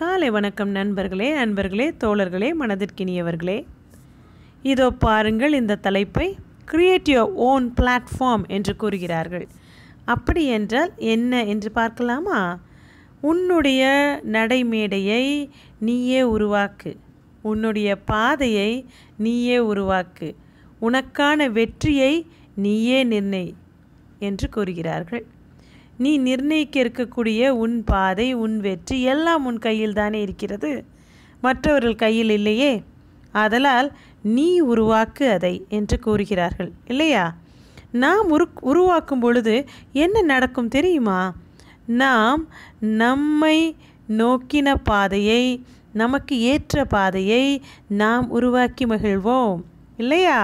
காலை வணக்கம் நண்பர்களே அன்பர்களே தோழர்களே மனதிற்கினியவர்களே இதோ பாருங்கள் இந்த தலைப்பை கிரியேட் யுவர் ஓன் பிளாட்ஃபார்ம் என்று கூறுகிறார்கள் அப்படி என்றால் என்ன என்று பார்க்கலாமா உன்னுடைய நடைமேடையை நீயே உருவாக்கு உன்னுடைய பாதையை நீயே உருவாக்கு உனக்கான வெற்றியை நீயே நிர்ணய் என்று கூறுகிறார்கள் நீ நிர்ணயிக்க இருக்கக்கூடிய உன் பாதை உன் வெற்றி எல்லாம் உன் கையில் தானே இருக்கிறது மற்றவர்கள் கையில் இல்லையே அதலால் நீ உருவாக்கு அதை என்று கூறுகிறார்கள் இல்லையா நாம் உரு உருவாக்கும் பொழுது என்ன நடக்கும் தெரியுமா நாம் நம்மை நோக்கின பாதையை நமக்கு ஏற்ற பாதையை நாம் உருவாக்கி மகிழ்வோம் இல்லையா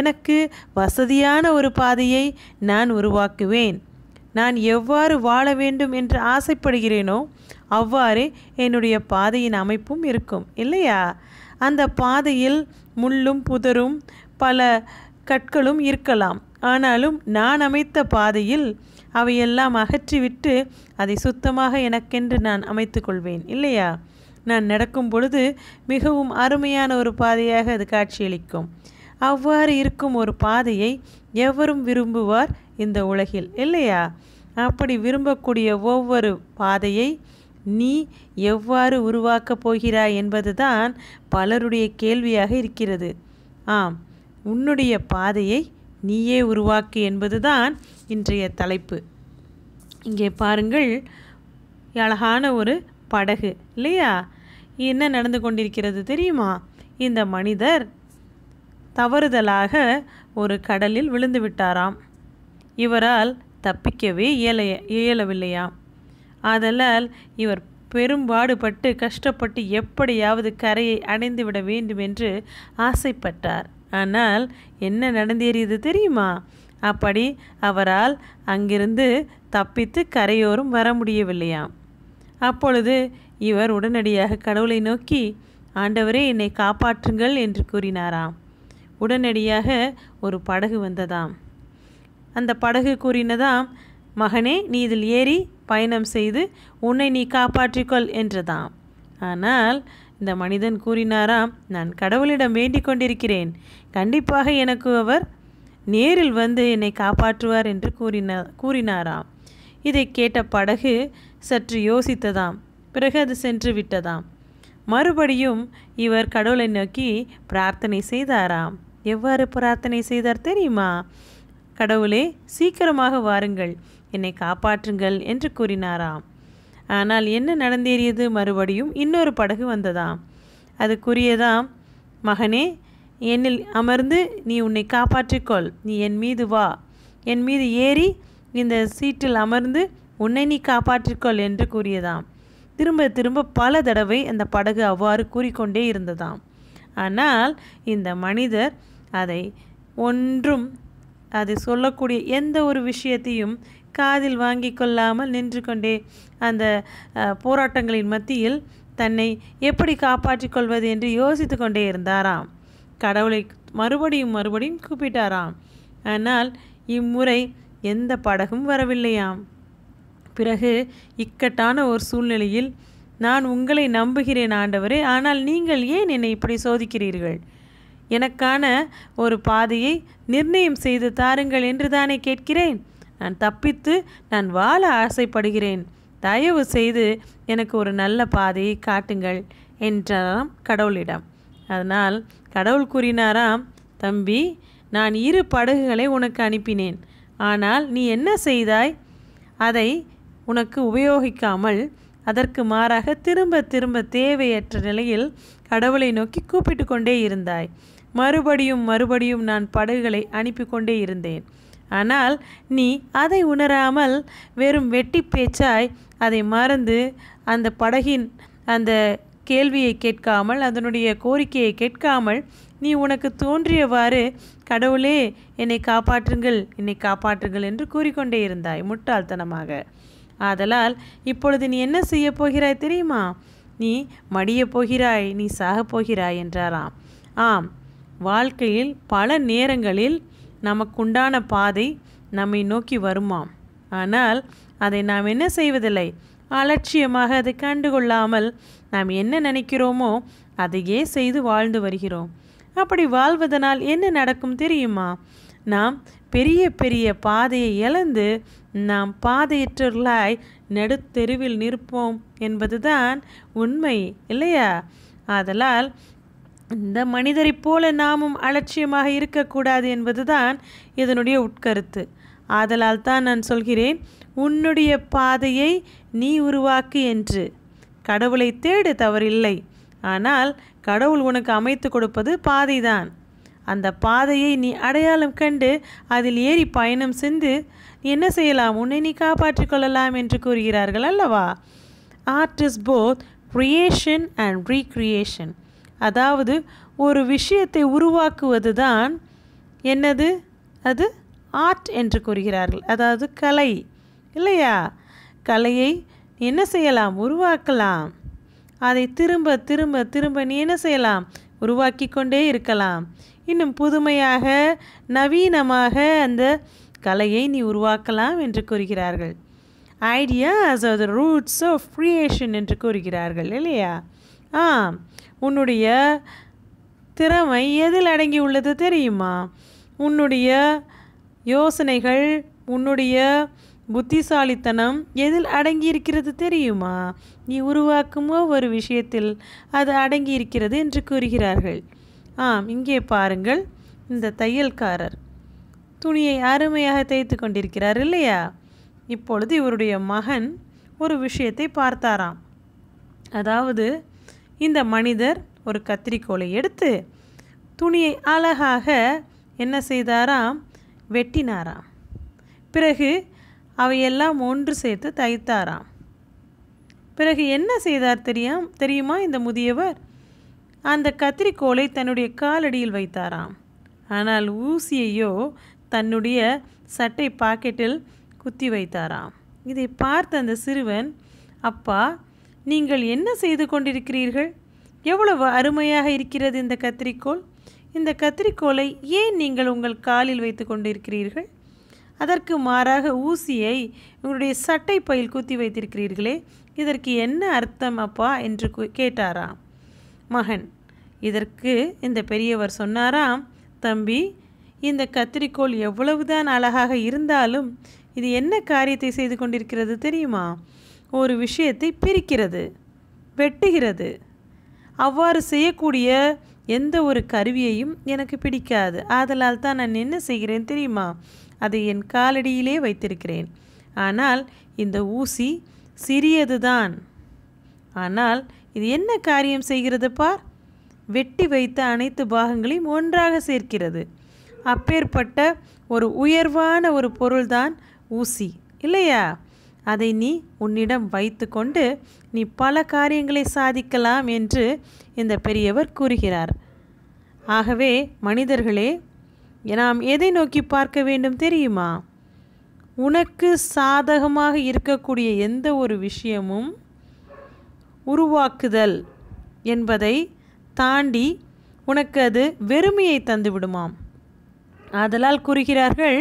எனக்கு வசதியான ஒரு பாதையை நான் உருவாக்குவேன் நான் எவ்வாறு வாழ வேண்டும் என்று ஆசைப்படுகிறேனோ அவ்வாறே என்னுடைய பாதையின் அமைப்பும் இருக்கும் இல்லையா அந்த பாதையில் முள்ளும் புதரும் பல கற்களும் இருக்கலாம் ஆனாலும் நான் அமைத்த பாதையில் அவையெல்லாம் அகற்றிவிட்டு அதை சுத்தமாக எனக்கென்று நான் அமைத்து கொள்வேன் இல்லையா நான் நடக்கும் பொழுது மிகவும் அருமையான ஒரு பாதையாக அது காட்சியளிக்கும் அவ்வாறு இருக்கும் ஒரு பாதையை எவரும் விரும்புவார் இந்த உலகில் இல்லையா அப்படி விரும்பக்கூடிய ஒவ்வொரு பாதையை நீ எவ்வாறு உருவாக்கப் போகிறாய் என்பதுதான் பலருடைய கேள்வியாக இருக்கிறது ஆம் உன்னுடைய பாதையை நீயே உருவாக்கு என்பதுதான் இன்றைய தலைப்பு இங்கே பாருங்கள் அழகான ஒரு படகு இல்லையா என்ன நடந்து கொண்டிருக்கிறது தெரியுமா இந்த மனிதர் தவறுதலாக ஒரு கடலில் விழுந்து விட்டாராம் இவரால் தப்பிக்கவே இயல இயலவில்லையாம் ஆதலால் இவர் பெரும்பாடுபட்டு கஷ்டப்பட்டு எப்படியாவது கரையை அடைந்துவிட வேண்டும் என்று ஆசைப்பட்டார் ஆனால் என்ன நடந்தேறியது தெரியுமா அப்படி அவரால் அங்கிருந்து தப்பித்து கரையோரும் வர முடியவில்லையாம் அப்பொழுது இவர் உடனடியாக கடவுளை நோக்கி ஆண்டவரே என்னை காப்பாற்றுங்கள் என்று கூறினாராம் உடனடியாக ஒரு படகு வந்ததாம் அந்த படகு கூறினதாம் மகனே நீ இதில் ஏறி பயணம் செய்து உன்னை நீ காப்பாற்றிக்கொள் என்றதாம் ஆனால் இந்த மனிதன் கூறினாராம் நான் கடவுளிடம் வேண்டிக் கொண்டிருக்கிறேன் கண்டிப்பாக எனக்கு அவர் நேரில் வந்து என்னை காப்பாற்றுவார் என்று கூறினா கூறினாராம் இதை கேட்ட படகு சற்று யோசித்ததாம் பிறகு அது சென்று விட்டதாம் மறுபடியும் இவர் கடவுளை நோக்கி பிரார்த்தனை செய்தாராம் எவ்வாறு பிரார்த்தனை செய்தார் தெரியுமா கடவுளே சீக்கிரமாக வாருங்கள் என்னை காப்பாற்றுங்கள் என்று கூறினாராம் ஆனால் என்ன நடந்தேறியது மறுபடியும் இன்னொரு படகு வந்ததாம் அது கூறியதாம் மகனே என்னில் அமர்ந்து நீ உன்னை காப்பாற்றிக்கொள் நீ என் மீது வா என் மீது ஏறி இந்த சீட்டில் அமர்ந்து உன்னை நீ காப்பாற்றிக்கொள் என்று கூறியதாம் திரும்ப திரும்ப பல தடவை அந்த படகு அவ்வாறு கூறிக்கொண்டே இருந்ததாம் ஆனால் இந்த மனிதர் அதை ஒன்றும் அது சொல்லக்கூடிய எந்த ஒரு விஷயத்தையும் காதில் வாங்கி கொள்ளாமல் நின்று கொண்டே அந்த போராட்டங்களின் மத்தியில் தன்னை எப்படி காப்பாற்றிக் கொள்வது என்று யோசித்து கொண்டே இருந்தாராம் கடவுளை மறுபடியும் மறுபடியும் கூப்பிட்டாராம் ஆனால் இம்முறை எந்த படகும் வரவில்லையாம் பிறகு இக்கட்டான ஒரு சூழ்நிலையில் நான் உங்களை நம்புகிறேன் ஆண்டவரே ஆனால் நீங்கள் ஏன் என்னை இப்படி சோதிக்கிறீர்கள் எனக்கான ஒரு பாதையை நிர்ணயம் செய்து தாருங்கள் என்று தானே கேட்கிறேன் நான் தப்பித்து நான் வாழ ஆசைப்படுகிறேன் தயவு செய்து எனக்கு ஒரு நல்ல பாதையை காட்டுங்கள் என்றாராம் கடவுளிடம் அதனால் கடவுள் கூறினாராம் தம்பி நான் இரு படகுகளை உனக்கு அனுப்பினேன் ஆனால் நீ என்ன செய்தாய் அதை உனக்கு உபயோகிக்காமல் அதற்கு மாறாக திரும்ப திரும்ப தேவையற்ற நிலையில் கடவுளை நோக்கி கூப்பிட்டு கொண்டே இருந்தாய் மறுபடியும் மறுபடியும் நான் படகுகளை அனுப்பி கொண்டே இருந்தேன் ஆனால் நீ அதை உணராமல் வெறும் வெட்டி பேச்சாய் அதை மறந்து அந்த படகின் அந்த கேள்வியை கேட்காமல் அதனுடைய கோரிக்கையை கேட்காமல் நீ உனக்கு தோன்றியவாறு கடவுளே என்னை காப்பாற்றுங்கள் என்னை காப்பாற்றுங்கள் என்று கூறிக்கொண்டே இருந்தாய் முட்டாள்தனமாக ஆதலால் இப்பொழுது நீ என்ன செய்ய போகிறாய் தெரியுமா நீ மடியப் போகிறாய் நீ சாகப் போகிறாய் என்றாராம் ஆம் வாழ்க்கையில் பல நேரங்களில் நமக்குண்டான பாதை நம்மை நோக்கி வருமாம் ஆனால் அதை நாம் என்ன செய்வதில்லை அலட்சியமாக அதை கண்டுகொள்ளாமல் நாம் என்ன நினைக்கிறோமோ அதையே செய்து வாழ்ந்து வருகிறோம் அப்படி வாழ்வதனால் என்ன நடக்கும் தெரியுமா நாம் பெரிய பெரிய பாதையை இழந்து நாம் பாதையற்றவர்களாய் நடுத்தெருவில் நிற்போம் என்பதுதான் உண்மை இல்லையா ஆதலால் இந்த மனிதரைப் போல நாமும் அலட்சியமாக இருக்கக்கூடாது என்பதுதான் இதனுடைய உட்கருத்து ஆதலால் தான் நான் சொல்கிறேன் உன்னுடைய பாதையை நீ உருவாக்கு என்று கடவுளை தேடு தவறில்லை ஆனால் கடவுள் உனக்கு அமைத்து கொடுப்பது பாதைதான் அந்த பாதையை நீ அடையாளம் கண்டு அதில் ஏறி பயணம் சென்று என்ன செய்யலாம் உன்னை நீ காப்பாற்றிக் கொள்ளலாம் என்று கூறுகிறார்கள் அல்லவா art is both creation and recreation அதாவது ஒரு விஷயத்தை உருவாக்குவது தான் என்னது அது ஆர்ட் என்று கூறுகிறார்கள் அதாவது கலை இல்லையா கலையை என்ன செய்யலாம் உருவாக்கலாம் அதை திரும்ப திரும்ப திரும்ப நீ என்ன செய்யலாம் உருவாக்கி கொண்டே இருக்கலாம் இன்னும் புதுமையாக நவீனமாக அந்த கலையை நீ உருவாக்கலாம் என்று கூறுகிறார்கள் ideas are the roots of creation என்று கூறுகிறார்கள் இல்லையா ஆ உன்னுடைய திறமை எதில் அடங்கி உள்ளது தெரியுமா உன்னுடைய யோசனைகள் உன்னுடைய புத்திசாலித்தனம் எதில் அடங்கி இருக்கிறது தெரியுமா நீ உருவாக்கும் ஒவ்வொரு விஷயத்தில் அது அடங்கி இருக்கிறது என்று கூறுகிறார்கள் ஆம் இங்கே பாருங்கள் இந்த தையல்காரர் துணியை அருமையாக தைத்து கொண்டிருக்கிறார் இல்லையா இப்பொழுது இவருடைய மகன் ஒரு விஷயத்தை பார்த்தாராம் அதாவது இந்த மனிதர் ஒரு கத்திரிக்கோலை எடுத்து துணியை அழகாக என்ன செய்தாராம் வெட்டினாராம் பிறகு அவையெல்லாம் ஒன்று சேர்த்து தைத்தாராம் பிறகு என்ன செய்தார் தெரியாம் தெரியுமா இந்த முதியவர் அந்த கத்திரிக்கோலை தன்னுடைய காலடியில் வைத்தாராம் ஆனால் ஊசியையோ தன்னுடைய சட்டை பாக்கெட்டில் குத்தி வைத்தாராம் இதை பார்த்த அந்த சிறுவன் அப்பா நீங்கள் என்ன செய்து கொண்டிருக்கிறீர்கள் எவ்வளவு அருமையாக இருக்கிறது இந்த கத்திரிக்கோள் இந்த கத்திரிக்கோளை ஏன் நீங்கள் உங்கள் காலில் வைத்து கொண்டிருக்கிறீர்கள் அதற்கு மாறாக ஊசியை உங்களுடைய சட்டை பையில் குத்தி வைத்திருக்கிறீர்களே இதற்கு என்ன அர்த்தம் அப்பா என்று கேட்டாராம் மகன் இதற்கு இந்த பெரியவர் சொன்னாராம் தம்பி இந்த கத்திரிக்கோள் எவ்வளவுதான் அழகாக இருந்தாலும் இது என்ன காரியத்தை செய்து கொண்டிருக்கிறது தெரியுமா ஒரு விஷயத்தை பிரிக்கிறது வெட்டுகிறது அவ்வாறு செய்யக்கூடிய எந்த ஒரு கருவியையும் எனக்கு பிடிக்காது ஆதலால் தான் நான் என்ன செய்கிறேன் தெரியுமா அதை என் காலடியிலே வைத்திருக்கிறேன் ஆனால் இந்த ஊசி சிறியதுதான் ஆனால் இது என்ன காரியம் செய்கிறது பார் வெட்டி வைத்த அனைத்து பாகங்களையும் ஒன்றாக சேர்க்கிறது அப்பேற்பட்ட ஒரு உயர்வான ஒரு பொருள்தான் ஊசி இல்லையா அதை நீ உன்னிடம் வைத்து கொண்டு நீ பல காரியங்களை சாதிக்கலாம் என்று இந்த பெரியவர் கூறுகிறார் ஆகவே மனிதர்களே நாம் எதை நோக்கி பார்க்க வேண்டும் தெரியுமா உனக்கு சாதகமாக இருக்கக்கூடிய எந்த ஒரு விஷயமும் உருவாக்குதல் என்பதை தாண்டி உனக்கு அது வெறுமையை தந்துவிடுமாம் ஆதலால் கூறுகிறார்கள்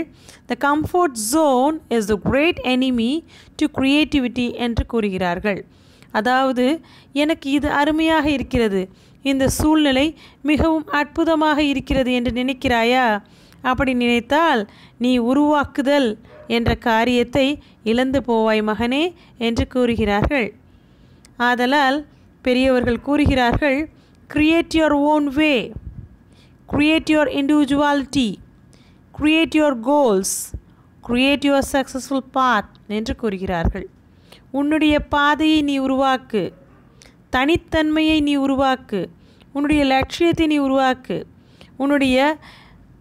the comfort zone is the great enemy to creativity என்று கூறுகிறார்கள் அதாவது எனக்கு இது அருமையாக இருக்கிறது இந்த சூழ்நிலை மிகவும் அற்புதமாக இருக்கிறது என்று நினைக்கிறாயா அப்படி நினைத்தால் நீ உருவாக்குதல் என்ற காரியத்தை இழந்து போவாய் மகனே என்று கூறுகிறார்கள் ஆதலால் பெரியவர்கள் கூறுகிறார்கள் create your own way create your individuality create your goals create your successful path என்று கூறுகிறார்கள் உன்னுடைய பாதையை நீ உருவாக்கு தனித்தன்மையை நீ உருவாக்கு உன்னுடைய லட்சியத்தை நீ உருவாக்கு உன்னுடைய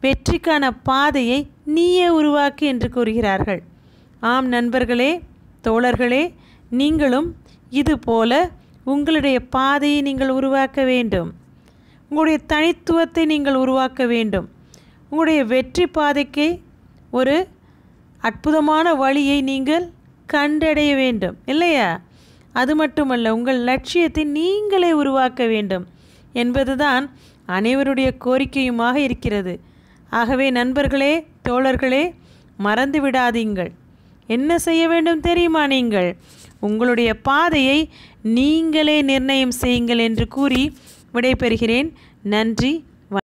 வெற்றிக்கான பாதையை நீயே உருவாக்கு என்று கூறுகிறார்கள் ஆம் நண்பர்களே தோழர்களே நீங்களும் இதுபோல உங்களுடைய பாதையை நீங்கள் உருவாக்க வேண்டும் உங்களுடைய தனித்துவத்தை நீங்கள் உருவாக்க வேண்டும் உங்களுடைய வெற்றி பாதைக்கு ஒரு அற்புதமான வழியை நீங்கள் கண்டடைய வேண்டும் இல்லையா அது மட்டுமல்ல உங்கள் லட்சியத்தை நீங்களே உருவாக்க வேண்டும் தான் அனைவருடைய கோரிக்கையுமாக இருக்கிறது ஆகவே நண்பர்களே தோழர்களே மறந்து விடாதீங்கள் என்ன செய்ய வேண்டும் தெரியுமா நீங்கள் உங்களுடைய பாதையை நீங்களே நிர்ணயம் செய்யுங்கள் என்று கூறி விடைபெறுகிறேன் நன்றி